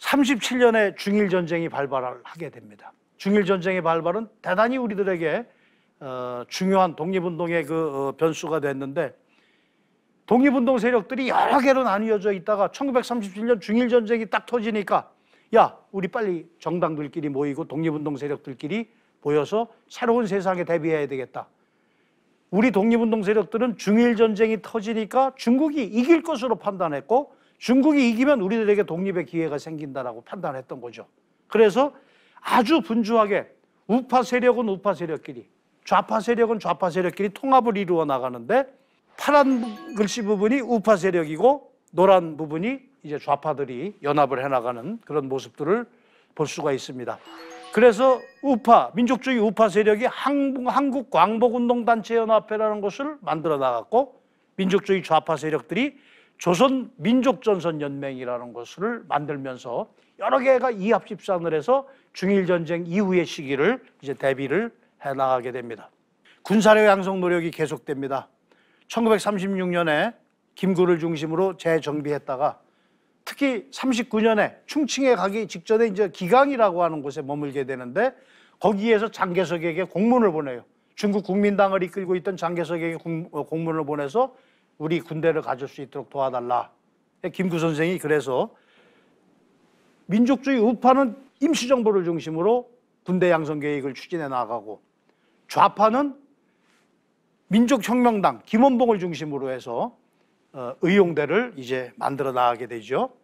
3 7년에 중일 전쟁이 발발하게 됩니다. 중일 전쟁의 발발은 대단히 우리들에게 어, 중요한 독립운동의 그 어, 변수가 됐는데 독립운동 세력들이 여러 개로 나뉘어져 있다가 1937년 중일 전쟁이 딱 터지니까 야 우리 빨리 정당들끼리 모이고 독립운동 세력들끼리 모여서 새로운 세상에 대비해야 되겠다. 우리 독립운동 세력들은 중일 전쟁이 터지니까 중국이 이길 것으로 판단했고 중국이 이기면 우리들에게 독립의 기회가 생긴다라고 판단했던 거죠. 그래서 아주 분주하게 우파 세력은 우파 세력끼리, 좌파 세력은 좌파 세력끼리 통합을 이루어 나가는데 파란 글씨 부분이 우파 세력이고 노란 부분이 이제 좌파들이 연합을 해 나가는 그런 모습들을 볼 수가 있습니다. 그래서 우파, 민족주의 우파 세력이 한국 광복운동단체연합회라는 것을 만들어 나갔고 민족주의 좌파 세력들이 조선 민족전선연맹이라는 것을 만들면서 여러 개가 이합집산을 해서 중일전쟁 이후의 시기를 이제 대비를 해 나가게 됩니다. 군사력 양성 노력이 계속됩니다. 1936년에 김구를 중심으로 재정비했다가 특히 39년에 충칭에 가기 직전에 이제 기강이라고 하는 곳에 머물게 되는데 거기에서 장개석에게 공문을 보내요. 중국 국민당을 이끌고 있던 장개석에게 어, 공문을 보내서 우리 군대를 가질 수 있도록 도와달라. 예, 김구 선생이 그래서 민족주의 우파는 임시정부를 중심으로 군대 양성 계획을 추진해 나가고 좌파는 민족혁명당 김원봉을 중심으로 해서 어, 의용대를 이제 만들어 나가게 되죠.